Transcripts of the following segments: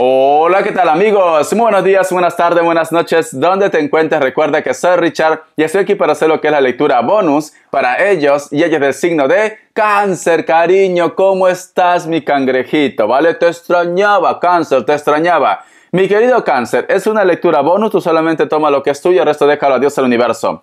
Hola, ¿qué tal amigos? buenos días, buenas tardes, buenas noches, donde te encuentres. Recuerda que soy Richard y estoy aquí para hacer lo que es la lectura bonus para ellos y ellos del signo de cáncer, cariño. ¿Cómo estás, mi cangrejito? ¿Vale? Te extrañaba, cáncer, te extrañaba. Mi querido cáncer, es una lectura bonus, tú solamente toma lo que es tuyo, el resto déjalo a Dios al universo.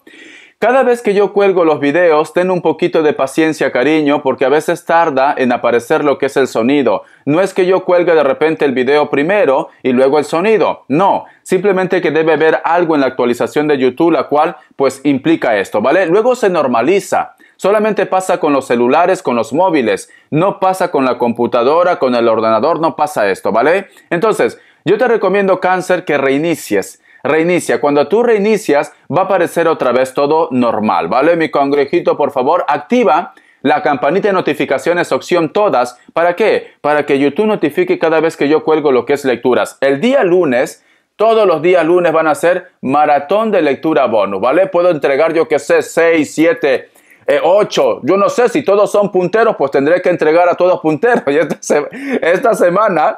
Cada vez que yo cuelgo los videos, ten un poquito de paciencia, cariño, porque a veces tarda en aparecer lo que es el sonido. No es que yo cuelgue de repente el video primero y luego el sonido. No, simplemente que debe haber algo en la actualización de YouTube la cual pues implica esto, ¿vale? Luego se normaliza. Solamente pasa con los celulares, con los móviles. No pasa con la computadora, con el ordenador, no pasa esto, ¿vale? Entonces, yo te recomiendo cáncer que reinicies reinicia. Cuando tú reinicias, va a aparecer otra vez todo normal, ¿vale? Mi congrejito, por favor, activa la campanita de notificaciones opción todas. ¿Para qué? Para que YouTube notifique cada vez que yo cuelgo lo que es lecturas. El día lunes todos los días lunes van a ser maratón de lectura bonus, ¿vale? Puedo entregar, yo que sé, 6, 7, 8. Yo no sé si todos son punteros, pues tendré que entregar a todos punteros. Y esta semana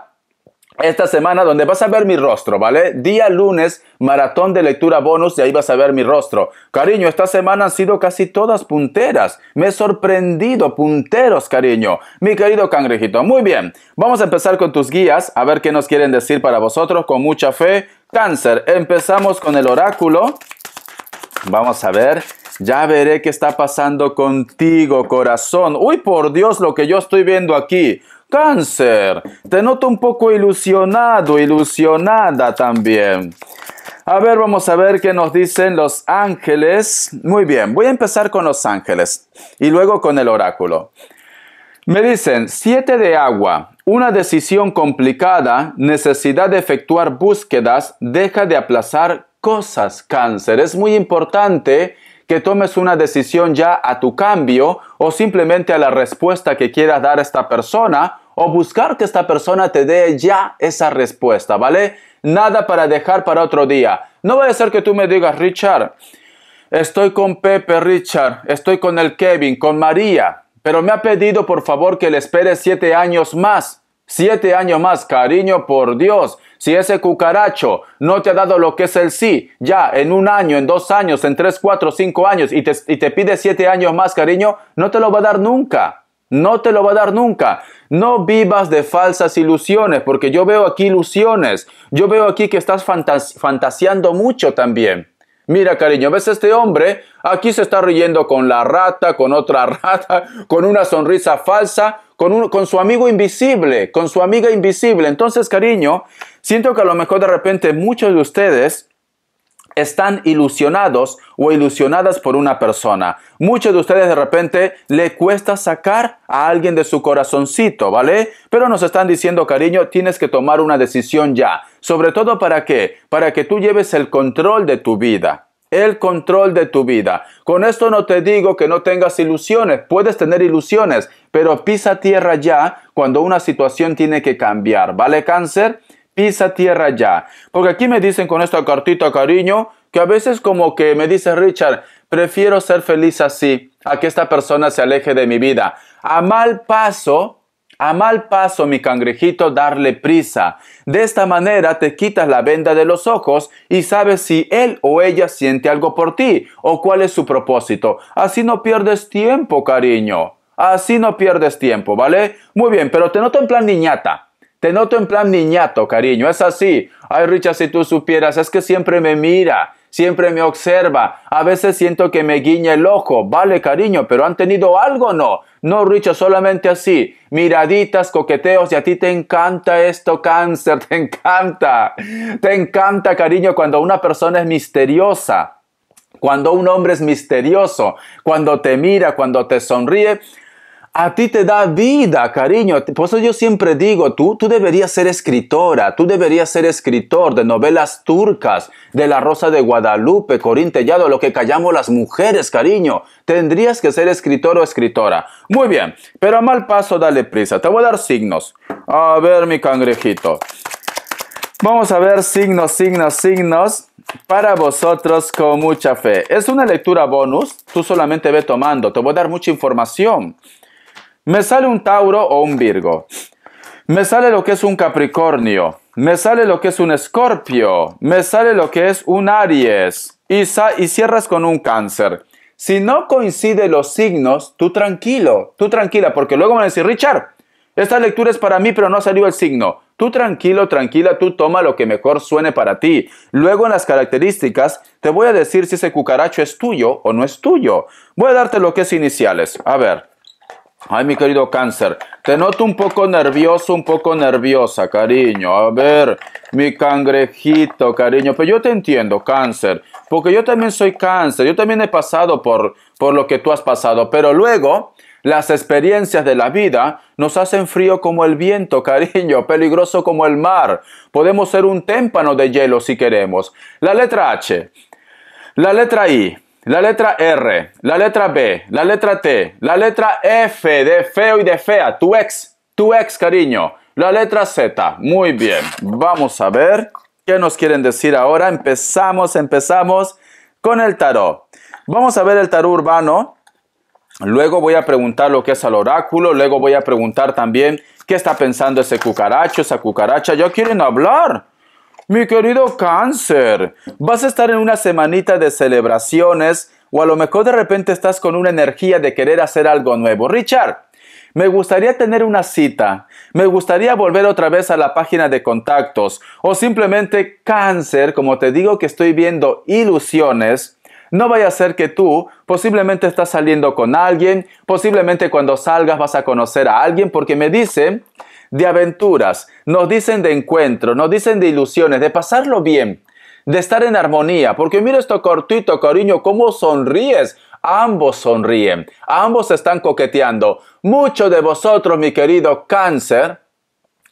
esta semana donde vas a ver mi rostro, ¿vale? Día lunes, maratón de lectura bonus y ahí vas a ver mi rostro. Cariño, esta semana han sido casi todas punteras. Me he sorprendido, punteros, cariño. Mi querido cangrejito, muy bien. Vamos a empezar con tus guías, a ver qué nos quieren decir para vosotros con mucha fe. Cáncer, empezamos con el oráculo. Vamos a ver. Ya veré qué está pasando contigo, corazón. Uy, por Dios, lo que yo estoy viendo aquí. Cáncer, te noto un poco ilusionado, ilusionada también. A ver, vamos a ver qué nos dicen los ángeles. Muy bien, voy a empezar con los ángeles y luego con el oráculo. Me dicen, siete de agua, una decisión complicada, necesidad de efectuar búsquedas, deja de aplazar cosas, cáncer. Es muy importante que tomes una decisión ya a tu cambio o simplemente a la respuesta que quieras dar a esta persona o buscar que esta persona te dé ya esa respuesta, ¿vale? Nada para dejar para otro día. No va a ser que tú me digas, Richard, estoy con Pepe, Richard, estoy con el Kevin, con María, pero me ha pedido por favor que le espere siete años más. Siete años más, cariño, por Dios. Si ese cucaracho no te ha dado lo que es el sí, ya en un año, en dos años, en tres, cuatro, cinco años y te, pide siete años más, cariño, no te lo va a dar nunca. No te lo va a dar nunca. No vivas de falsas ilusiones, porque yo veo aquí ilusiones. Yo veo aquí que estás fantaseando mucho también. Mira, cariño, ves este hombre, aquí se está riendo con la rata, con otra rata, con una sonrisa falsa, con, su amigo invisible, con su amiga invisible. Entonces, cariño, siento que a lo mejor de repente muchos de ustedes están ilusionados o ilusionadas por una persona. Muchos de ustedes de repente le cuesta sacar a alguien de su corazoncito, ¿vale? Pero nos están diciendo, cariño, tienes que tomar una decisión ya. Sobre todo para qué? Para que tú lleves el control de tu vida el control de tu vida. Con esto no te digo que no tengas ilusiones, puedes tener ilusiones, pero pisa tierra ya cuando una situación tiene que cambiar, ¿vale cáncer? Pisa tierra ya. Porque aquí me dicen con esta cartita, cariño, que a veces como que me dice Richard, prefiero ser feliz así, a que esta persona se aleje de mi vida. A mal paso, a mal paso, mi cangrejito, darle prisa. De esta manera te quitas la venda de los ojos y sabes si él o ella siente algo por ti o cuál es su propósito. Así no pierdes tiempo, cariño. Así no pierdes tiempo, ¿vale? Muy bien, pero te noto en plan niñata. Te noto en plan niñato, cariño. Es así. Ay, Richard, si tú supieras, es que siempre me mira. Siempre me observa. A veces siento que me guiña el ojo. Vale, cariño, pero ¿han tenido algo o no? No, Richo, solamente así. Miraditas, coqueteos, y a ti te encanta esto, cáncer, te encanta. Te encanta, cariño, cuando una persona es misteriosa. Cuando un hombre es misterioso, cuando te mira, cuando te sonríe, a ti te da vida, cariño. Por eso yo siempre digo, tú, tú deberías ser escritora, tú deberías ser escritor de novelas turcas, de La Rosa de Guadalupe, Corintellado, lo que callamos las mujeres, cariño. Tendrías que ser escritor o escritora. Muy bien, pero a mal paso dale prisa. Te voy a dar signos. A ver, mi cangrejito. Vamos a ver signos, signos, signos para vosotros con mucha fe. Es una lectura bonus, tú solamente ve tomando, te voy a dar mucha información. Me sale un Tauro o un Virgo. Me sale lo que es un Capricornio. Me sale lo que es un Escorpio. Me sale lo que es un Aries. Y, cierras con un Cáncer. Si no coinciden los signos, tú tranquilo, tú tranquila, porque luego van a decir, Richard, esta lectura es para mí, pero no salió el signo. Tú tranquilo, tranquila, tú toma lo que mejor suene para ti. Luego en las características te voy a decir si ese cucaracho es tuyo o no es tuyo. Voy a darte lo que es iniciales. A ver, Ay, mi querido cáncer, te noto un poco nervioso, un poco nerviosa, cariño. A ver, mi cangrejito, cariño. Pero yo te entiendo, cáncer, porque yo también soy cáncer, yo también he pasado por, por lo que tú has pasado, pero luego... Las experiencias de la vida nos hacen frío como el viento, cariño, peligroso como el mar. Podemos ser un témpano de hielo si queremos. La letra H. La letra I. La letra R, la letra B, la letra T, la letra F de feo y de fea, tu ex, tu ex cariño, la letra Z, muy bien, vamos a ver qué nos quieren decir ahora, empezamos, empezamos con el tarot. Vamos a ver el tarot urbano, luego voy a preguntar lo que es al oráculo, luego voy a preguntar también qué está pensando ese cucaracho, esa cucaracha, ya quieren hablar. Mi querido cáncer, vas a estar en una semanita de celebraciones o a lo mejor de repente estás con una energía de querer hacer algo nuevo. Richard, me gustaría tener una cita, me gustaría volver otra vez a la página de contactos o simplemente cáncer, como te digo que estoy viendo ilusiones, no vaya a ser que tú posiblemente estás saliendo con alguien, posiblemente cuando salgas vas a conocer a alguien, porque me dice de aventuras, nos dicen de encuentro, nos dicen de ilusiones, de pasarlo bien, de estar en armonía, porque mira esto cortito, cariño, cómo sonríes. Ambos sonríen, ambos están coqueteando. Muchos de vosotros, mi querido cáncer,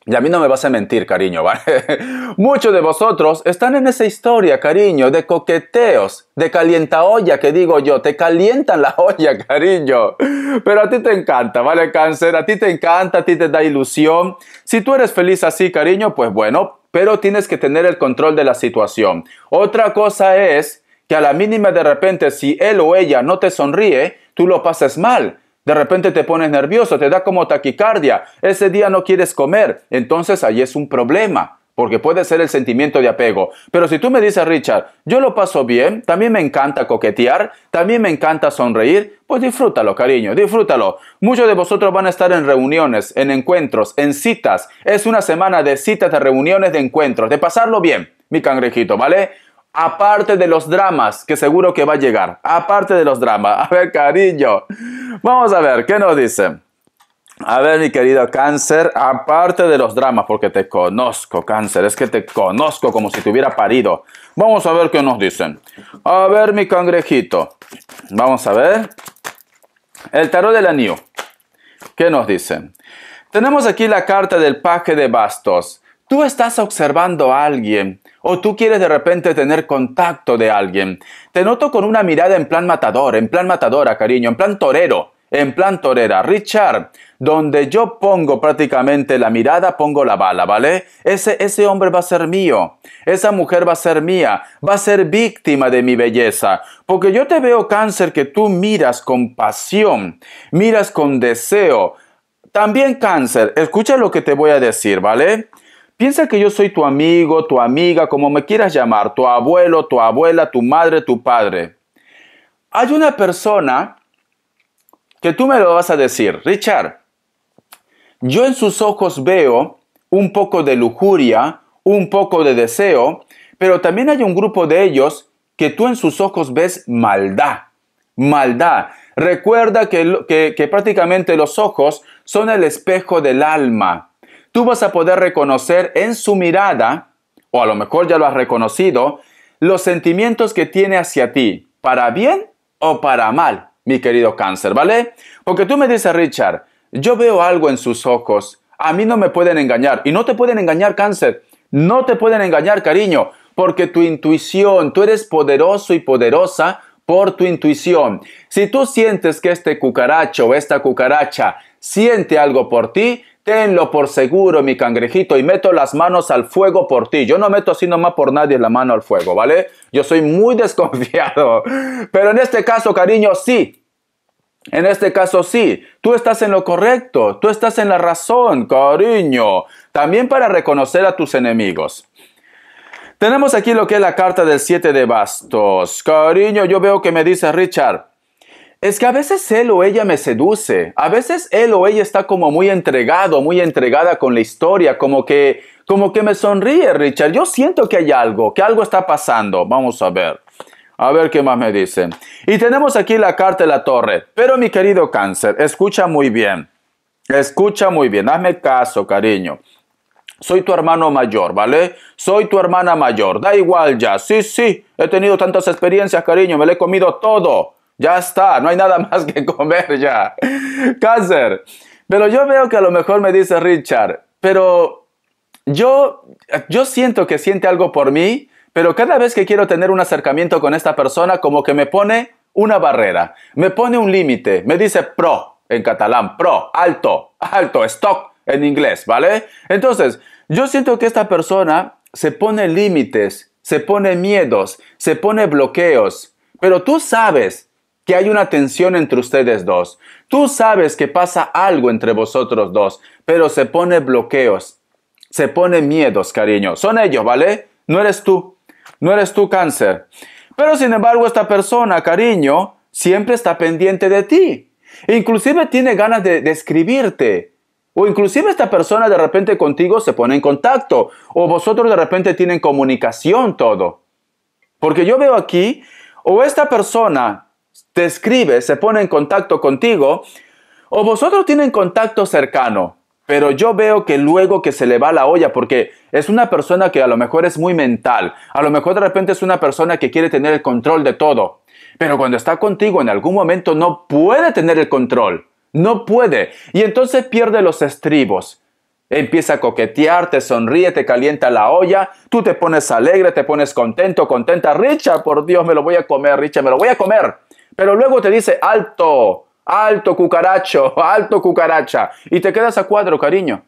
y a mí no me vas a mentir, cariño, ¿vale? Muchos de vosotros están en esa historia, cariño, de coqueteos, de calienta olla, que digo yo, te calientan la olla, cariño. Pero a ti te encanta, ¿vale, cáncer? A ti te encanta, a ti te da ilusión. Si tú eres feliz así, cariño, pues bueno, pero tienes que tener el control de la situación. Otra cosa es que a la mínima de repente, si él o ella no te sonríe, tú lo pases mal de repente te pones nervioso, te da como taquicardia, ese día no quieres comer, entonces ahí es un problema porque puede ser el sentimiento de apego. Pero si tú me dices, Richard, yo lo paso bien, también me encanta coquetear, también me encanta sonreír, pues disfrútalo, cariño, disfrútalo. Muchos de vosotros van a estar en reuniones, en encuentros, en citas. Es una semana de citas, de reuniones, de encuentros, de pasarlo bien, mi cangrejito, ¿vale? aparte de los dramas, que seguro que va a llegar, aparte de los dramas. A ver, cariño, vamos a ver, ¿qué nos dice? A ver, mi querido cáncer, aparte de los dramas, porque te conozco, cáncer, es que te conozco como si te hubiera parido. Vamos a ver qué nos dicen. A ver, mi cangrejito, vamos a ver. El tarot del anillo, ¿qué nos dicen? Tenemos aquí la carta del paje de bastos tú estás observando a alguien o tú quieres de repente tener contacto de alguien, te noto con una mirada en plan matador, en plan matadora, cariño, en plan torero, en plan torera. Richard, donde yo pongo prácticamente la mirada, pongo la bala, ¿vale? Ese, ese hombre va a ser mío, esa mujer va a ser mía, va a ser víctima de mi belleza, porque yo te veo cáncer que tú miras con pasión, miras con deseo. También cáncer, escucha lo que te voy a decir, ¿vale? Piensa que yo soy tu amigo, tu amiga, como me quieras llamar, tu abuelo, tu abuela, tu madre, tu padre. Hay una persona que tú me lo vas a decir, Richard, yo en sus ojos veo un poco de lujuria, un poco de deseo, pero también hay un grupo de ellos que tú en sus ojos ves maldad, maldad. Recuerda que, prácticamente los ojos son el espejo del alma tú vas a poder reconocer en su mirada, o a lo mejor ya lo has reconocido, los sentimientos que tiene hacia ti, para bien o para mal, mi querido cáncer, ¿vale? Porque tú me dices, Richard, yo veo algo en sus ojos, a mí no me pueden engañar, y no te pueden engañar, cáncer, no te pueden engañar, cariño, porque tu intuición, tú eres poderoso y poderosa por tu intuición. Si tú sientes que este cucaracho o esta cucaracha siente algo por ti, Tenlo por seguro, mi cangrejito, y meto las manos al fuego por ti. Yo no meto así nomás por nadie la mano al fuego, ¿vale? Yo soy muy desconfiado. Pero en este caso, cariño, sí. En este caso, sí. Tú estás en lo correcto. Tú estás en la razón, cariño. También para reconocer a tus enemigos. Tenemos aquí lo que es la carta del siete de bastos. Cariño, yo veo que me dice Richard. Es que a veces él o ella me seduce, a veces él o ella está como muy entregado, muy entregada con la historia, como que, como que me sonríe Richard, yo siento que hay algo, que algo está pasando, vamos a ver. A ver qué más me dicen. Y tenemos aquí la carta de la torre. Pero mi querido cáncer, escucha muy bien. Escucha muy bien. Hazme caso, cariño. Soy tu hermano mayor, ¿vale? Soy tu hermana mayor. Da igual ya. Sí, sí. He tenido tantas experiencias, cariño. Me lo he comido todo. Ya está, no hay nada más que comer ya. Cáncer. Pero yo veo que a lo mejor me dice Richard, pero yo, yo siento que siente algo por mí, pero cada vez que quiero tener un acercamiento con esta persona, como que me pone una barrera, me pone un límite, me dice pro en catalán, pro, alto, alto, stop en inglés, ¿vale? Entonces, yo siento que esta persona se pone límites, se pone miedos, se pone bloqueos, pero tú sabes que hay una tensión entre ustedes dos. Tú sabes que pasa algo entre vosotros dos, pero se pone bloqueos, se pone miedos, cariño. Son ellos, ¿vale? No eres tú. No eres tú cáncer. Pero sin embargo, esta persona, cariño, siempre está pendiente de ti. Inclusive tiene ganas de, de escribirte. O inclusive esta persona de repente contigo se pone en contacto. O vosotros de repente tienen comunicación todo. Porque yo veo aquí, o esta persona te escribe, se pone en contacto contigo, o vosotros tienen contacto cercano, pero yo veo que luego que se le va la olla, porque es una persona que a lo mejor es muy mental, a lo mejor de repente es una persona que quiere tener el control de todo, pero cuando está contigo en algún momento no puede tener el control, no puede, y entonces pierde los estribos. Empieza a coquetear, te sonríe, te calienta la olla, tú te pones alegre, te pones contento, contenta, Richard, por Dios, me lo voy a comer, Richard, me lo voy a comer. Pero luego te dice, alto, alto cucaracho, alto cucaracha. Y te quedas a cuadro, cariño.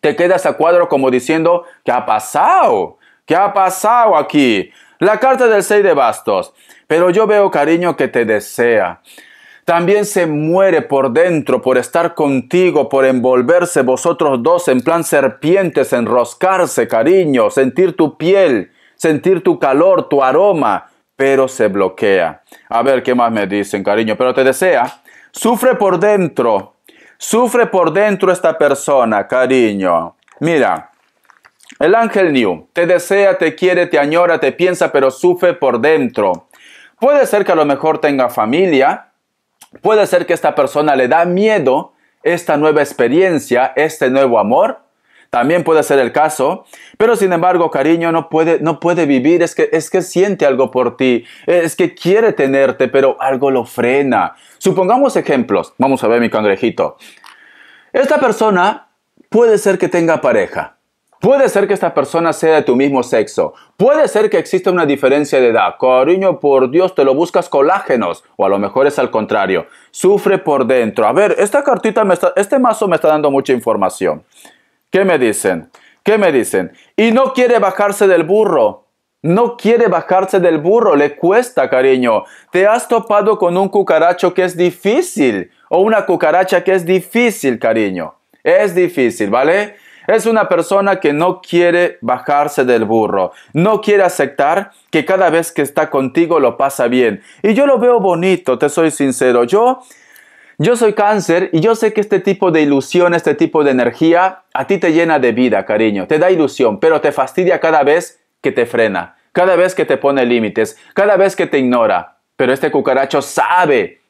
Te quedas a cuadro como diciendo, ¿qué ha pasado? ¿Qué ha pasado aquí? La carta del 6 de bastos. Pero yo veo, cariño, que te desea también se muere por dentro, por estar contigo, por envolverse vosotros dos en plan serpientes, enroscarse, cariño, sentir tu piel, sentir tu calor, tu aroma, pero se bloquea. A ver qué más me dicen, cariño, pero te desea. Sufre por dentro. Sufre por dentro esta persona, cariño. Mira, el ángel New te desea, te quiere, te añora, te piensa, pero sufre por dentro. Puede ser que a lo mejor tenga familia, puede ser que esta persona le da miedo esta nueva experiencia, este nuevo amor, también puede ser el caso, pero sin embargo, cariño no puede, no puede vivir, es que, es que siente algo por ti, es que quiere tenerte, pero algo lo frena. Supongamos ejemplos, vamos a ver mi cangrejito. Esta persona puede ser que tenga pareja, Puede ser que esta persona sea de tu mismo sexo. Puede ser que exista una diferencia de edad. Cariño, por Dios, te lo buscas colágenos. O a lo mejor es al contrario. Sufre por dentro. A ver, esta cartita, me este mazo me está dando mucha información. ¿Qué me dicen? ¿Qué me dicen? Y no quiere bajarse del burro. No quiere bajarse del burro, le cuesta, cariño. Te has topado con un cucaracho que es difícil o una cucaracha que es difícil, cariño. Es difícil, ¿vale? Es una persona que no quiere bajarse del burro, no quiere aceptar que cada vez que está contigo lo pasa bien. Y yo lo veo bonito, te soy sincero. Yo yo soy cáncer y yo sé que este tipo de ilusión, este tipo de energía, a ti te llena de vida, cariño, te da ilusión, pero te fastidia cada vez que te frena, cada vez que te pone límites, cada vez que te ignora. Pero este cucaracho sabe,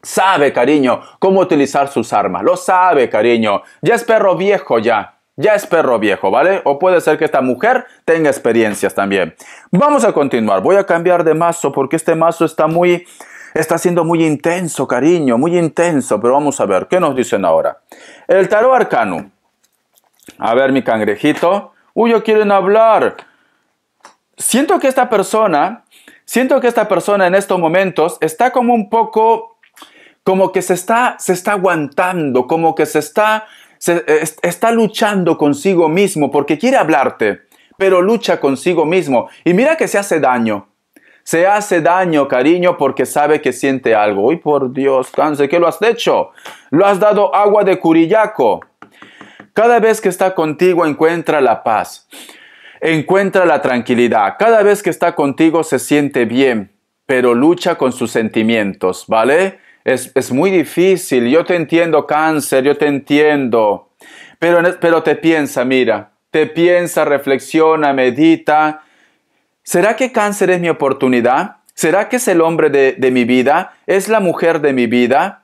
sabe, cariño, cómo utilizar sus armas, lo sabe, cariño. Ya es perro viejo ya. Ya es perro viejo, ¿vale? O puede ser que esta mujer tenga experiencias también. Vamos a continuar. Voy a cambiar de mazo porque este mazo está muy Está siendo muy intenso, cariño, muy intenso, pero vamos a ver, ¿qué nos dicen ahora? El tarot arcano. A ver, mi cangrejito. Uy, yo quieren hablar. Siento que esta persona, siento que esta persona en estos momentos está como un poco, como que se está, se está aguantando, como que se está, se, está luchando consigo mismo porque quiere hablarte, pero lucha consigo mismo. Y mira que se hace daño. Se hace daño, cariño, porque sabe que siente algo. Uy, por Dios, cáncer, ¿qué lo has hecho? Lo has dado agua de curillaco. Cada vez que está contigo encuentra la paz, encuentra la tranquilidad. Cada vez que está contigo se siente bien, pero lucha con sus sentimientos, ¿vale? Es, muy difícil. Yo te entiendo, cáncer, yo te entiendo. Pero, pero te piensa, mira, te piensa, reflexiona, medita ¿Será que cáncer es mi oportunidad? ¿Será que es el hombre de, mi vida? ¿Es la mujer de mi vida?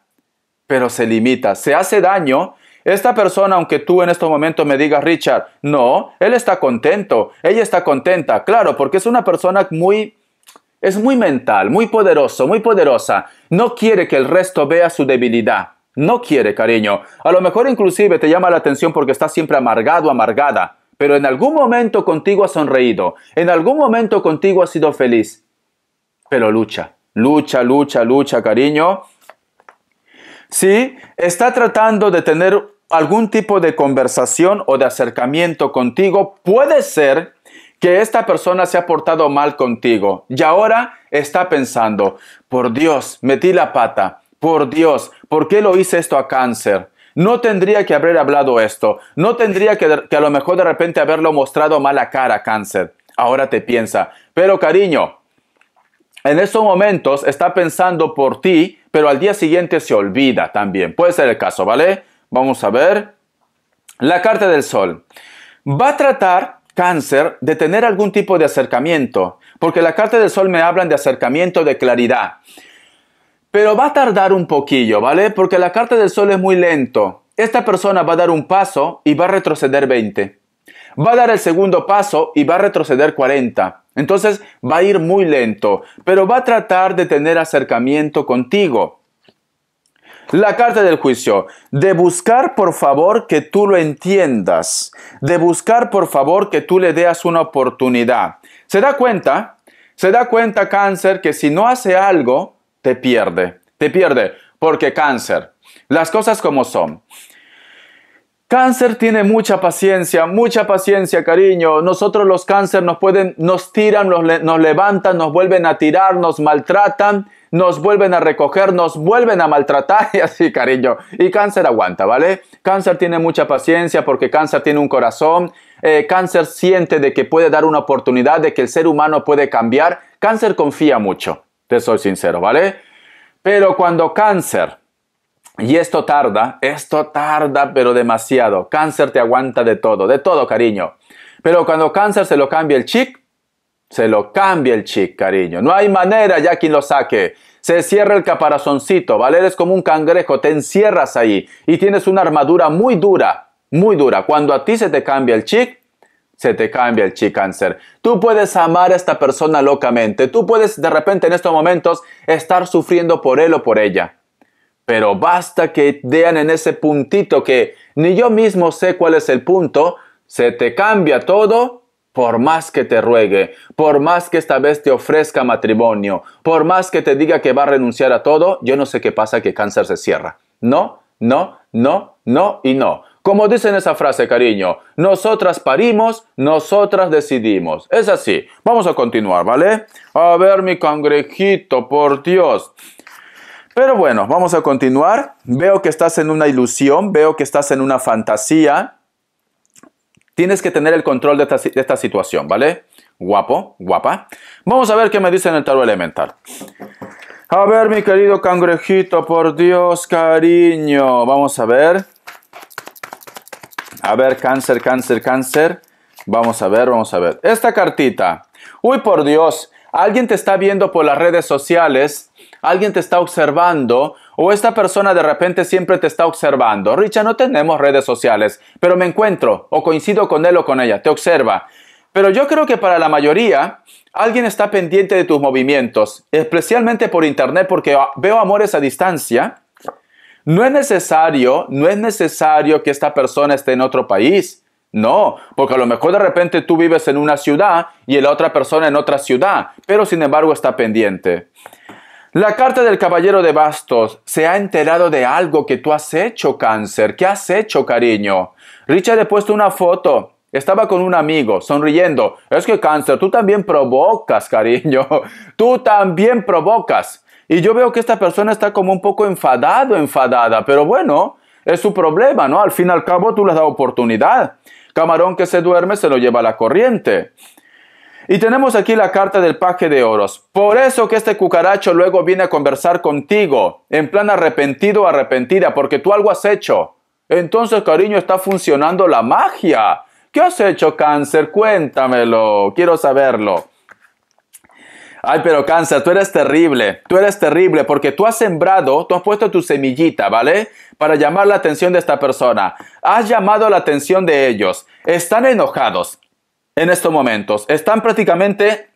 Pero se limita, se hace daño esta persona, aunque tú en estos momentos me digas, Richard, no, él está contento, ella está contenta, claro, porque es una persona muy, es muy mental, muy poderoso, muy poderosa. No quiere que el resto vea su debilidad. No quiere, cariño. A lo mejor inclusive te llama la atención porque está siempre amargado, amargada pero en algún momento contigo ha sonreído, en algún momento contigo ha sido feliz. Pero lucha, lucha, lucha, lucha, cariño. Si está tratando de tener algún tipo de conversación o de acercamiento contigo, puede ser que esta persona se ha portado mal contigo y ahora está pensando, por Dios, metí la pata, por Dios, ¿por qué lo hice esto a cáncer? No tendría que haber hablado esto. No tendría que, que a lo mejor de repente haberlo mostrado mala cara, cáncer. Ahora te piensa. Pero cariño, en esos momentos está pensando por ti, pero al día siguiente se olvida también. Puede ser el caso, ¿vale? Vamos a ver. La carta del sol. Va a tratar cáncer de tener algún tipo de acercamiento, porque la carta del sol me hablan de acercamiento, de claridad. Pero va a tardar un poquillo, ¿vale? Porque la carta del sol es muy lento. Esta persona va a dar un paso y va a retroceder 20. Va a dar el segundo paso y va a retroceder 40. Entonces va a ir muy lento, pero va a tratar de tener acercamiento contigo. La carta del juicio, de buscar por favor que tú lo entiendas, de buscar por favor que tú le deas una oportunidad. ¿Se da cuenta? Se da cuenta cáncer que si no hace algo, te pierde, te pierde, porque cáncer, las cosas como son. Cáncer tiene mucha paciencia, mucha paciencia, cariño. Nosotros los cáncer nos pueden, nos tiran, nos, levantan, nos vuelven a tirar, nos maltratan, nos vuelven a recoger, nos vuelven a maltratar y así, cariño. Y cáncer aguanta, ¿vale? Cáncer tiene mucha paciencia porque cáncer tiene un corazón. Eh, cáncer siente de que puede dar una oportunidad, de que el ser humano puede cambiar. Cáncer confía mucho. Te soy sincero, ¿vale? Pero cuando cáncer, y esto tarda, esto tarda, pero demasiado. Cáncer te aguanta de todo, de todo, cariño. Pero cuando cáncer se lo cambia el chic, se lo cambia el chic, cariño. No hay manera ya quien lo saque. Se cierra el caparazoncito, ¿vale? Eres como un cangrejo, te encierras ahí y tienes una armadura muy dura, muy dura. Cuando a ti se te cambia el chic, se te cambia el chi cáncer. Tú puedes amar a esta persona locamente, tú puedes de repente en estos momentos estar sufriendo por él o por ella. Pero basta que vean en ese puntito que ni yo mismo sé cuál es el punto, se te cambia todo por más que te ruegue, por más que esta vez te ofrezca matrimonio, por más que te diga que va a renunciar a todo, yo no sé qué pasa que cáncer se cierra. No, no, no, no y no. Como dicen esa frase, cariño, nosotras parimos, nosotras decidimos. Es así. Vamos a continuar, ¿vale? A ver, mi cangrejito, por Dios. Pero bueno, vamos a continuar. Veo que estás en una ilusión, veo que estás en una fantasía. Tienes que tener el control de esta, situación, ¿vale? Guapo, guapa. Vamos a ver qué me dice en el tarot elemental. A ver, mi querido cangrejito, por Dios, cariño. Vamos a ver. A ver, cáncer, cáncer, cáncer. Vamos a ver, vamos a ver. Esta cartita. Uy, por Dios. Alguien te está viendo por las redes sociales. Alguien te está observando. O esta persona de repente siempre te está observando. Richard, no tenemos redes sociales. Pero me encuentro. O coincido con él o con ella. Te observa. Pero yo creo que para la mayoría, alguien está pendiente de tus movimientos. Especialmente por internet porque veo amores a distancia no es necesario, no es necesario que esta persona esté en otro país. No, porque a lo mejor de repente tú vives en una ciudad y la otra persona en otra ciudad, pero sin embargo está pendiente. La carta del caballero de bastos se ha enterado de algo que tú has hecho, cáncer, ¿Qué has hecho, cariño. Richard ha puesto una foto. Estaba con un amigo, sonriendo. Es que cáncer, tú también provocas, cariño. Tú también provocas. Y yo veo que esta persona está como un poco enfadado, enfadada, pero bueno, es su problema, ¿no? Al fin y al cabo tú le has dado oportunidad. Camarón que se duerme se lo lleva a la corriente. Y tenemos aquí la carta del paje de oros. Por eso que este cucaracho luego viene a conversar contigo, en plan arrepentido o arrepentida, porque tú algo has hecho. Entonces, cariño, está funcionando la magia. ¿Qué has hecho, cáncer? Cuéntamelo, quiero saberlo. Ay, pero cáncer, tú eres terrible, tú eres terrible porque tú has sembrado, tú has puesto tu semillita, ¿vale? Para llamar la atención de esta persona. Has llamado la atención de ellos. Están enojados en estos momentos. Están prácticamente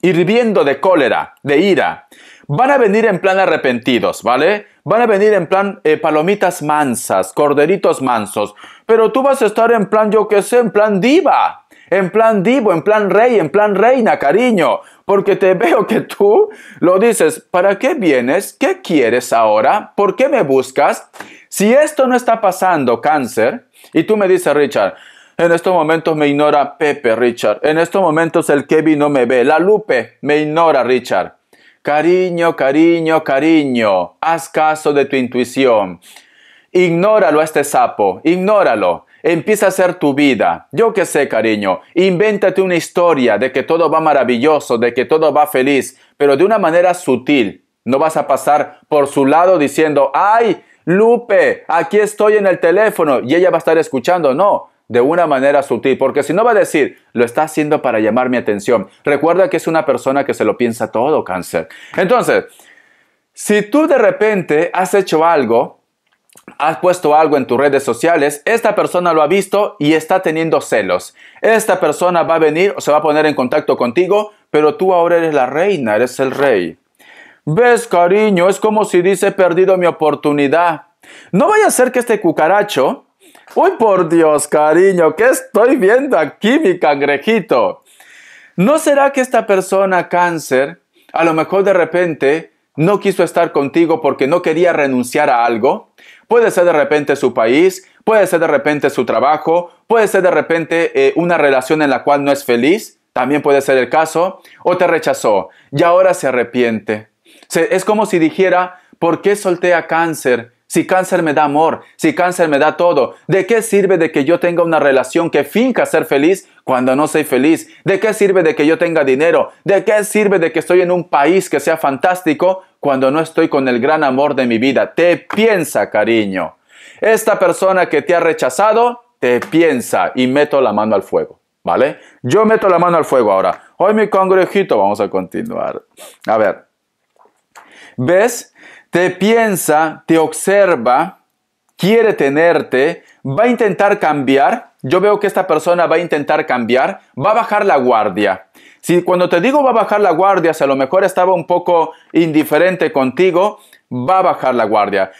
hirviendo de cólera, de ira. Van a venir en plan arrepentidos, ¿vale? Van a venir en plan eh, palomitas mansas, corderitos mansos. Pero tú vas a estar en plan, yo qué sé, en plan diva. En plan divo, en plan rey, en plan reina, cariño porque te veo que tú lo dices, ¿para qué vienes? ¿Qué quieres ahora? ¿Por qué me buscas? Si esto no está pasando, cáncer, y tú me dices, Richard, en estos momentos me ignora Pepe, Richard, en estos momentos el Kevin no me ve, la Lupe me ignora, Richard. Cariño, cariño, cariño, haz caso de tu intuición. Ignóralo a este sapo, ignóralo. Empieza a ser tu vida. Yo qué sé, cariño. Invéntate una historia de que todo va maravilloso, de que todo va feliz, pero de una manera sutil. No vas a pasar por su lado diciendo, ay, Lupe, aquí estoy en el teléfono y ella va a estar escuchando. No, de una manera sutil, porque si no va a decir, lo está haciendo para llamar mi atención. Recuerda que es una persona que se lo piensa todo, cáncer. Entonces, si tú de repente has hecho algo has puesto algo en tus redes sociales, esta persona lo ha visto y está teniendo celos. Esta persona va a venir o se va a poner en contacto contigo, pero tú ahora eres la reina, eres el rey. ¿Ves, cariño? Es como si dice perdido mi oportunidad. No vaya a ser que este cucaracho... Uy, por Dios, cariño, ¿qué estoy viendo aquí, mi cangrejito? ¿No será que esta persona cáncer, a lo mejor de repente, no quiso estar contigo porque no quería renunciar a algo? Puede ser de repente su país, puede ser de repente su trabajo, puede ser de repente eh, una relación en la cual no es feliz, también puede ser el caso, o te rechazó y ahora se arrepiente. es como si dijera, ¿por qué solté a cáncer? Si cáncer me da amor, si cáncer me da todo, ¿de qué sirve de que yo tenga una relación que finca ser feliz cuando no soy feliz? ¿De qué sirve de que yo tenga dinero? ¿De qué sirve de que estoy en un país que sea fantástico cuando no estoy con el gran amor de mi vida. Te piensa, cariño. Esta persona que te ha rechazado, te piensa y meto la mano al fuego. ¿Vale? Yo meto la mano al fuego ahora. Hoy mi congrejito, vamos a continuar. A ver. ¿Ves? Te piensa, te observa, quiere tenerte, va a intentar cambiar. Yo veo que esta persona va a intentar cambiar, va a bajar la guardia si cuando te digo va a bajar la guardia, si a lo mejor estaba un poco indiferente contigo, va a bajar la guardia.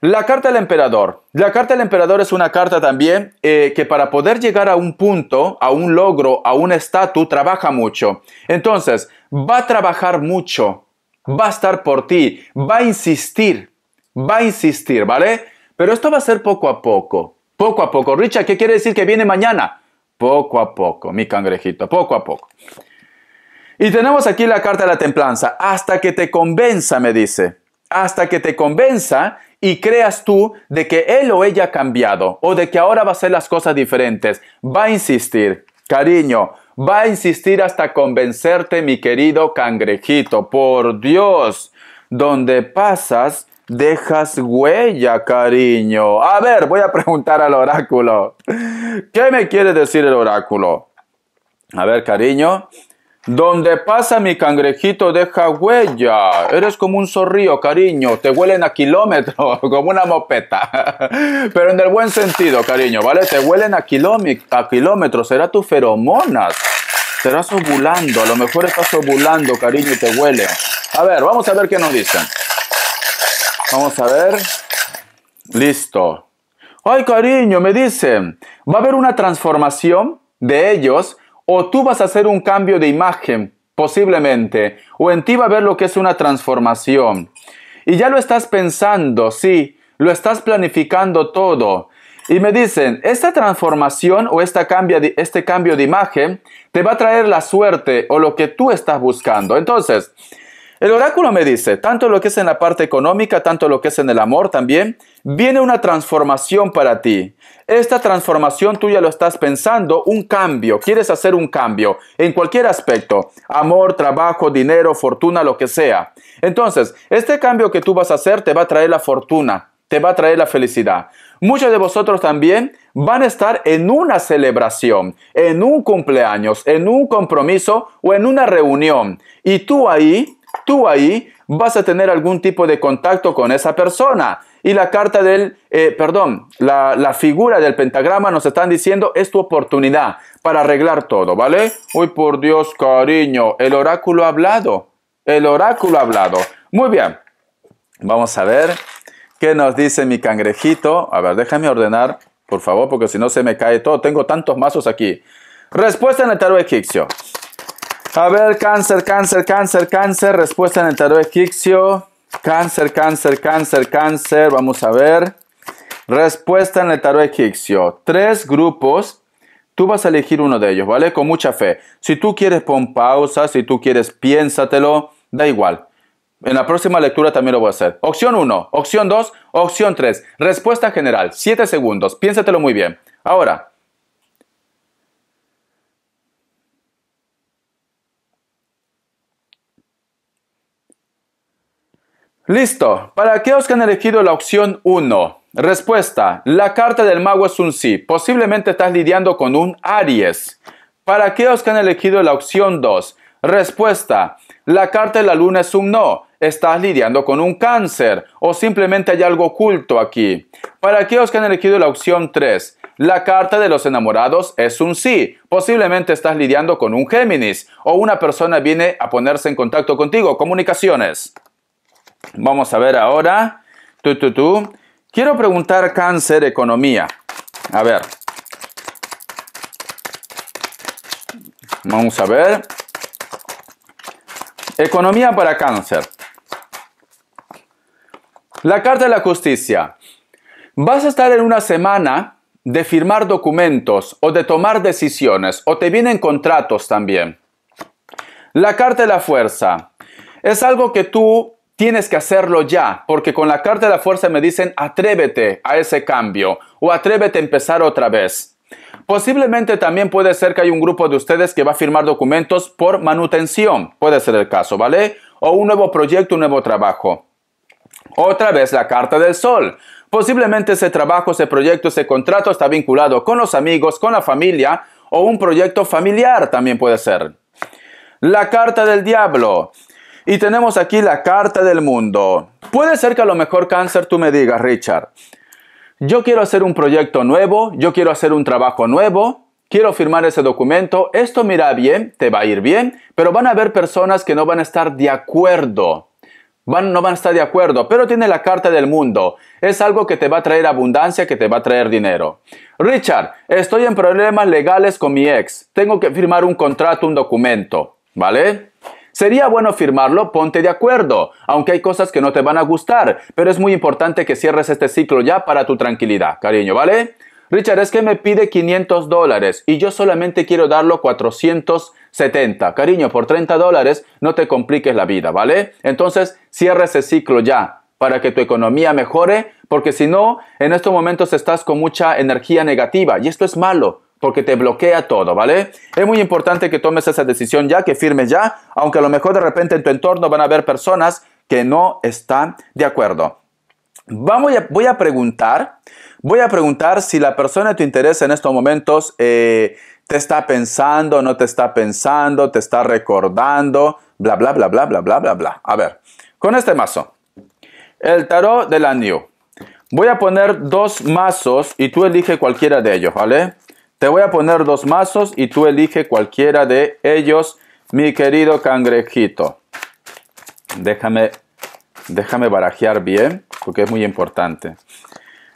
La carta del emperador. La carta del emperador es una carta también eh, que para poder llegar a un punto, a un logro, a un estatus, trabaja mucho. Entonces, va a trabajar mucho, va a estar por ti, va a insistir, va a insistir, ¿vale? Pero esto va a ser poco a poco, poco a poco. Richard, ¿qué quiere decir que viene mañana? Poco a poco, mi cangrejito, poco a poco. Y tenemos aquí la carta de la templanza. Hasta que te convenza, me dice. Hasta que te convenza y creas tú de que él o ella ha cambiado o de que ahora va a ser las cosas diferentes. Va a insistir, cariño, va a insistir hasta convencerte, mi querido cangrejito. Por Dios, donde pasas, dejas huella, cariño. A ver, voy a preguntar al oráculo. ¿Qué me quiere decir el oráculo? A ver, cariño, donde pasa mi cangrejito deja huella. Eres como un zorrillo, cariño. Te huelen a kilómetros, como una mopeta. Pero en el buen sentido, cariño, ¿vale? Te huelen a, a kilómetros. Será tu feromonas. Serás ovulando. A lo mejor estás ovulando, cariño, y te huele. A ver, vamos a ver qué nos dicen. Vamos a ver. Listo. Ay, cariño, me dicen. Va a haber una transformación de ellos o tú vas a hacer un cambio de imagen, posiblemente, o en ti va a ver lo que es una transformación. Y ya lo estás pensando, sí, lo estás planificando todo. Y me dicen, esta transformación o cambia este cambio de imagen te va a traer la suerte o lo que tú estás buscando. Entonces, el oráculo me dice, tanto lo que es en la parte económica, tanto lo que es en el amor también, viene una transformación para ti. Esta transformación tú ya lo estás pensando, un cambio, quieres hacer un cambio en cualquier aspecto, amor, trabajo, dinero, fortuna, lo que sea. Entonces, este cambio que tú vas a hacer te va a traer la fortuna, te va a traer la felicidad. Muchos de vosotros también van a estar en una celebración, en un cumpleaños, en un compromiso o en una reunión. Y tú ahí tú ahí, vas a tener algún tipo de contacto con esa persona. Y la carta del, eh, perdón, la, la, figura del pentagrama nos están diciendo es tu oportunidad para arreglar todo, ¿vale? Uy, por Dios, cariño, el oráculo ha hablado. El oráculo ha hablado. Muy bien. Vamos a ver qué nos dice mi cangrejito. A ver, déjame ordenar, por favor, porque si no se me cae todo. Tengo tantos mazos aquí. Respuesta en el tarot egipcio. A ver, cáncer, cáncer, cáncer, cáncer. Respuesta en el tarot egipcio. Cáncer, cáncer, cáncer, cáncer. Vamos a ver. Respuesta en el tarot egipcio. Tres grupos. Tú vas a elegir uno de ellos, ¿vale? Con mucha fe. Si tú quieres, pon pausa. Si tú quieres, piénsatelo. Da igual. En la próxima lectura también lo voy a hacer. Opción 1, opción 2, opción 3. Respuesta general. 7 segundos. Piénsatelo muy bien. Ahora. Listo. Para aquellos que han elegido la opción 1. Respuesta. La carta del mago es un sí. Posiblemente estás lidiando con un Aries. Para aquellos que han elegido la opción 2. Respuesta. La carta de la luna es un no. Estás lidiando con un cáncer o simplemente hay algo oculto aquí. Para aquellos que han elegido la opción 3. La carta de los enamorados es un sí. Posiblemente estás lidiando con un Géminis o una persona viene a ponerse en contacto contigo. Comunicaciones. Vamos a ver ahora. Tú, tú, tú. Quiero preguntar cáncer, economía. A ver. Vamos a ver. Economía para cáncer. La Carta de la Justicia. Vas a estar en una semana de firmar documentos o de tomar decisiones o te vienen contratos también. La Carta de la Fuerza. Es algo que tú Tienes que hacerlo ya, porque con la carta de la fuerza me dicen atrévete a ese cambio o atrévete a empezar otra vez. Posiblemente también puede ser que hay un grupo de ustedes que va a firmar documentos por manutención, puede ser el caso, ¿vale? O un nuevo proyecto, un nuevo trabajo. Otra vez la carta del sol. Posiblemente ese trabajo, ese proyecto, ese contrato está vinculado con los amigos, con la familia o un proyecto familiar también puede ser. La carta del diablo. Y tenemos aquí la carta del mundo. Puede ser que a lo mejor cáncer tú me digas, Richard, yo quiero hacer un proyecto nuevo, yo quiero hacer un trabajo nuevo, quiero firmar ese documento, esto mira bien, te va a ir bien, pero van a haber personas que no van a estar de acuerdo. Van, no van a estar de acuerdo, pero tiene la carta del mundo. Es algo que te va a traer abundancia, que te va a traer dinero. Richard, estoy en problemas legales con mi ex. Tengo que firmar un contrato, un documento. ¿Vale? Sería bueno firmarlo, ponte de acuerdo, aunque hay cosas que no te van a gustar, pero es muy importante que cierres este ciclo ya para tu tranquilidad, cariño, ¿vale? Richard, es que me pide 500 dólares y yo solamente quiero darlo 470. Cariño, por 30 dólares no te compliques la vida, ¿vale? Entonces, cierra ese ciclo ya para que tu economía mejore, porque si no, en estos momentos estás con mucha energía negativa y esto es malo, porque te bloquea todo, ¿vale? Es muy importante que tomes esa decisión ya, que firmes ya, aunque a lo mejor de repente en tu entorno van a haber personas que no están de acuerdo. Vamos voy a preguntar, voy a preguntar si la persona que te interesa en estos momentos eh, te está pensando, no te está pensando, te está recordando, bla, bla, bla, bla, bla, bla, bla, bla. A ver, con este mazo, el tarot de la New. Voy a poner dos mazos y tú elige cualquiera de ellos, ¿vale? Te voy a poner dos mazos y tú elige cualquiera de ellos, mi querido cangrejito. Déjame, déjame barajear bien, porque es muy importante.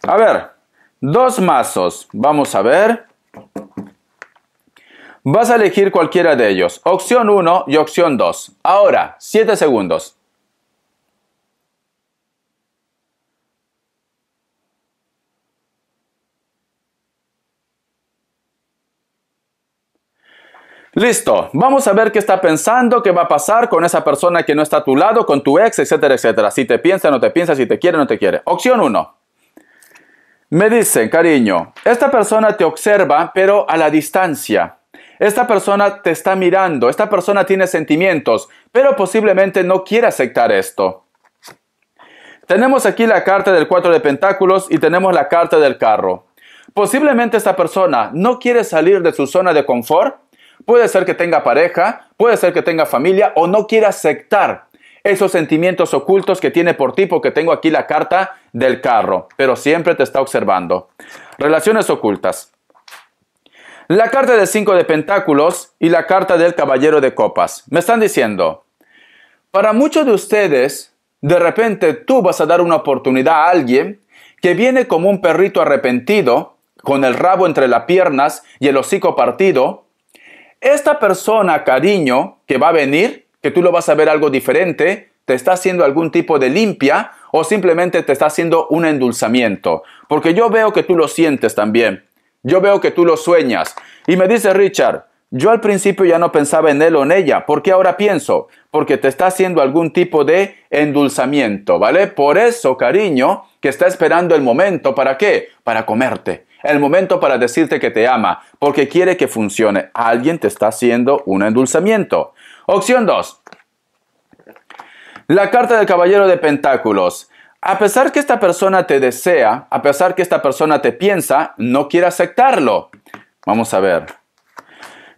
A ver, dos mazos. Vamos a ver. Vas a elegir cualquiera de ellos, opción 1 y opción 2. Ahora, 7 segundos. Listo, vamos a ver qué está pensando, qué va a pasar con esa persona que no está a tu lado, con tu ex, etcétera, etcétera. Si te piensa, no te piensa, si te quiere, no te quiere. Opción 1. Me dicen, cariño, esta persona te observa, pero a la distancia. Esta persona te está mirando, esta persona tiene sentimientos, pero posiblemente no quiere aceptar esto. Tenemos aquí la carta del 4 de Pentáculos y tenemos la carta del carro. Posiblemente esta persona no quiere salir de su zona de confort Puede ser que tenga pareja, puede ser que tenga familia o no quiera aceptar esos sentimientos ocultos que tiene por ti, porque tengo aquí la carta del carro, pero siempre te está observando. Relaciones ocultas. La carta de Cinco de Pentáculos y la carta del Caballero de Copas. Me están diciendo, para muchos de ustedes, de repente tú vas a dar una oportunidad a alguien que viene como un perrito arrepentido, con el rabo entre las piernas y el hocico partido, esta persona, cariño, que va a venir, que tú lo vas a ver algo diferente, te está haciendo algún tipo de limpia o simplemente te está haciendo un endulzamiento. Porque yo veo que tú lo sientes también. Yo veo que tú lo sueñas. Y me dice Richard, yo al principio ya no pensaba en él o en ella. ¿Por qué ahora pienso? Porque te está haciendo algún tipo de endulzamiento, ¿vale? Por eso, cariño, que está esperando el momento. ¿Para qué? Para comerte el momento para decirte que te ama, porque quiere que funcione. Alguien te está haciendo un endulzamiento. Opción 2. La carta del caballero de pentáculos. A pesar que esta persona te desea, a pesar que esta persona te piensa, no quiere aceptarlo. Vamos a ver.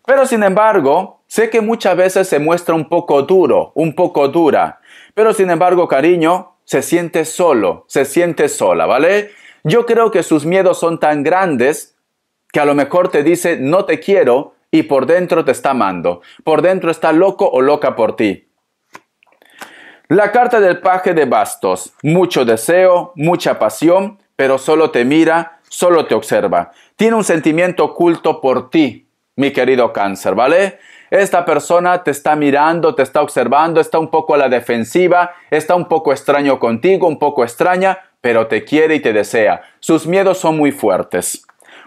Pero sin embargo, sé que muchas veces se muestra un poco duro, un poco dura. Pero sin embargo, cariño, se siente solo, se siente sola, ¿vale? Yo creo que sus miedos son tan grandes que a lo mejor te dice no te quiero y por dentro te está amando. Por dentro está loco o loca por ti. La carta del paje de bastos. Mucho deseo, mucha pasión, pero solo te mira, solo te observa. Tiene un sentimiento oculto por ti, mi querido cáncer, ¿vale? Esta persona te está mirando, te está observando, está un poco a la defensiva, está un poco extraño contigo, un poco extraña, pero te quiere y te desea. Sus miedos son muy fuertes.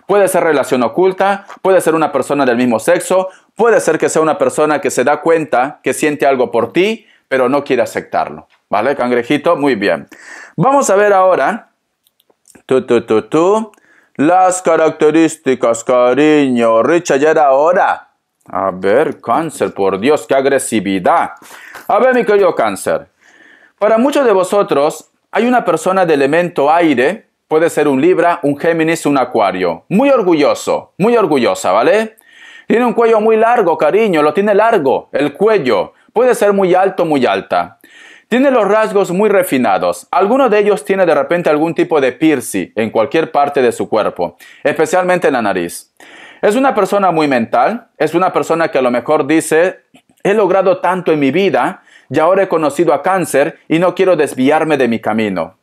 Puede ser relación oculta, puede ser una persona del mismo sexo, puede ser que sea una persona que se da cuenta que siente algo por ti, pero no quiere aceptarlo. ¿Vale, cangrejito? Muy bien. Vamos a ver ahora Tú, tú, tú, tú. las características, cariño. Richa, ya era hora. A ver, cáncer, por Dios, qué agresividad. A ver, mi querido cáncer. Para muchos de vosotros, hay una persona de elemento aire, puede ser un Libra, un Géminis, un Acuario. Muy orgulloso, muy orgullosa, ¿vale? Tiene un cuello muy largo, cariño, lo tiene largo, el cuello. Puede ser muy alto, muy alta. Tiene los rasgos muy refinados. Alguno de ellos tiene de repente algún tipo de piercing en cualquier parte de su cuerpo, especialmente en la nariz. Es una persona muy mental, es una persona que a lo mejor dice, he logrado tanto en mi vida y ahora he conocido a cáncer y no quiero desviarme de mi camino.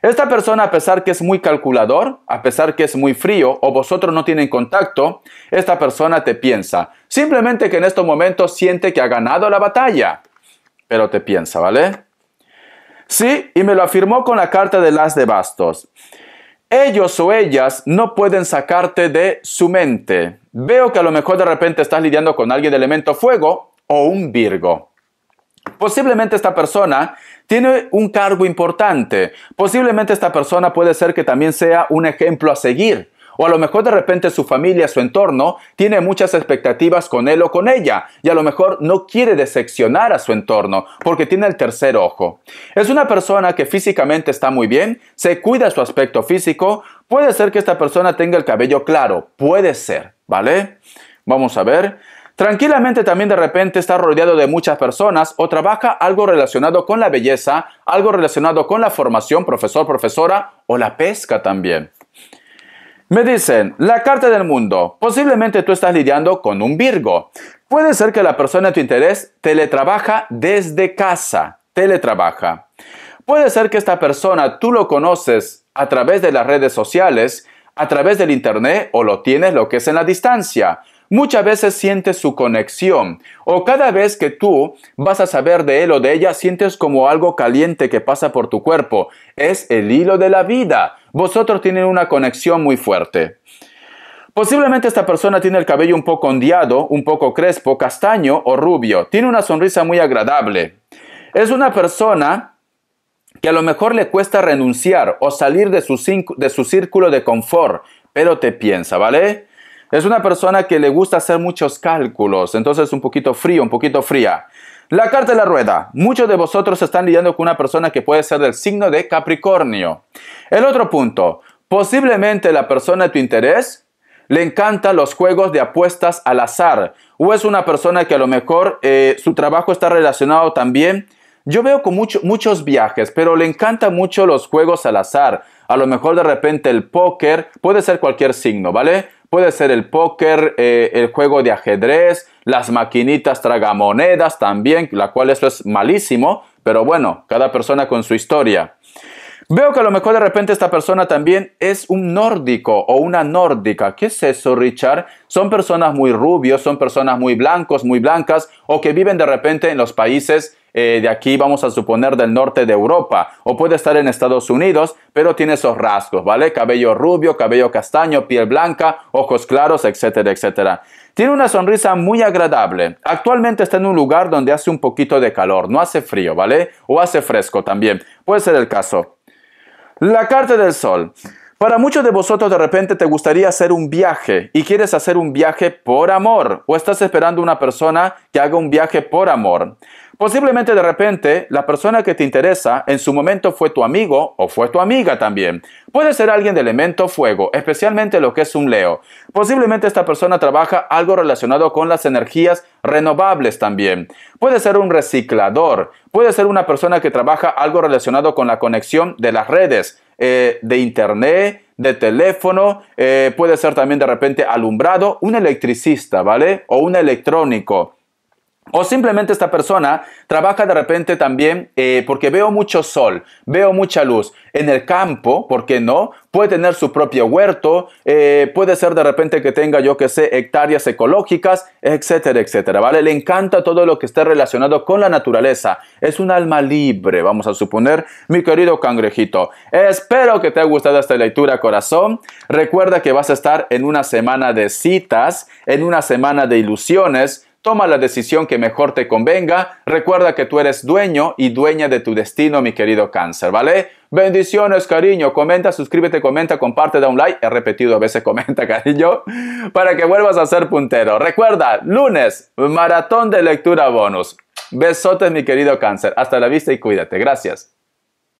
Esta persona, a pesar que es muy calculador, a pesar que es muy frío o vosotros no tienen contacto, esta persona te piensa. Simplemente que en estos momentos siente que ha ganado la batalla. Pero te piensa, ¿vale? Sí, y me lo afirmó con la carta de las de bastos. Ellos o ellas no pueden sacarte de su mente. Veo que a lo mejor de repente estás lidiando con alguien de elemento fuego o un Virgo. Posiblemente esta persona tiene un cargo importante. Posiblemente esta persona puede ser que también sea un ejemplo a seguir. O a lo mejor de repente su familia, su entorno, tiene muchas expectativas con él o con ella. Y a lo mejor no quiere decepcionar a su entorno porque tiene el tercer ojo. Es una persona que físicamente está muy bien, se cuida su aspecto físico. Puede ser que esta persona tenga el cabello claro. Puede ser, ¿vale? Vamos a ver. Tranquilamente también de repente está rodeado de muchas personas o trabaja algo relacionado con la belleza, algo relacionado con la formación, profesor, profesora o la pesca también. Me dicen, la carta del mundo, posiblemente tú estás lidiando con un Virgo. Puede ser que la persona de tu interés teletrabaja desde casa, teletrabaja. Puede ser que esta persona tú lo conoces a través de las redes sociales, a través del internet o lo tienes lo que es en la distancia muchas veces sientes su conexión o cada vez que tú vas a saber de él o de ella sientes como algo caliente que pasa por tu cuerpo. Es el hilo de la vida. Vosotros tienen una conexión muy fuerte. Posiblemente esta persona tiene el cabello un poco ondeado, un poco crespo, castaño o rubio. Tiene una sonrisa muy agradable. Es una persona que a lo mejor le cuesta renunciar o salir de su, de su círculo de confort, pero te piensa, ¿vale? Es una persona que le gusta hacer muchos cálculos, entonces un poquito frío, un poquito fría. La carta de la rueda. Muchos de vosotros están lidiando con una persona que puede ser del signo de Capricornio. El otro punto. Posiblemente la persona de tu interés le encanta los juegos de apuestas al azar. O es una persona que a lo mejor eh, su trabajo está relacionado también. Yo veo con mucho, muchos viajes, pero le encanta mucho los juegos al azar. A lo mejor de repente el póker puede ser cualquier signo, ¿vale? puede ser el póker, eh, el juego de ajedrez, las maquinitas tragamonedas también, la cual eso es malísimo, pero bueno, cada persona con su historia. Veo que a lo mejor de repente esta persona también es un nórdico o una nórdica. ¿Qué es eso, Richard? Son personas muy rubios, son personas muy blancos, muy blancas, o que viven de repente en los países eh, de aquí vamos a suponer del norte de Europa o puede estar en Estados Unidos, pero tiene esos rasgos, ¿vale? Cabello rubio, cabello castaño, piel blanca, ojos claros, etcétera, etcétera. Tiene una sonrisa muy agradable. Actualmente está en un lugar donde hace un poquito de calor, no hace frío, ¿vale? O hace fresco también, puede ser el caso. La carta del sol. Para muchos de vosotros de repente te gustaría hacer un viaje y quieres hacer un viaje por amor o estás esperando una persona que haga un viaje por amor. Posiblemente de repente la persona que te interesa en su momento fue tu amigo o fue tu amiga también. Puede ser alguien de elemento fuego, especialmente lo que es un Leo. Posiblemente esta persona trabaja algo relacionado con las energías renovables también. Puede ser un reciclador, puede ser una persona que trabaja algo relacionado con la conexión de las redes, eh, de internet, de teléfono, eh, puede ser también de repente alumbrado, un electricista, ¿vale? O un electrónico. O simplemente esta persona trabaja de repente también eh, porque veo mucho sol, veo mucha luz en el campo, ¿por qué no? Puede tener su propio huerto, eh, puede ser de repente que tenga, yo que sé, hectáreas ecológicas, etcétera, etcétera, ¿vale? Le encanta todo lo que esté relacionado con la naturaleza. Es un alma libre, vamos a suponer, mi querido cangrejito. Espero que te haya gustado esta lectura, corazón. Recuerda que vas a estar en una semana de citas, en una semana de ilusiones, Toma la decisión que mejor te convenga. Recuerda que tú eres dueño y dueña de tu destino, mi querido cáncer, ¿vale? Bendiciones, cariño. Comenta, suscríbete, comenta, comparte, da un like. He repetido a veces comenta, cariño, para que vuelvas a ser puntero. Recuerda, lunes, maratón de lectura bonus. Besotes, mi querido cáncer. Hasta la vista y cuídate. Gracias.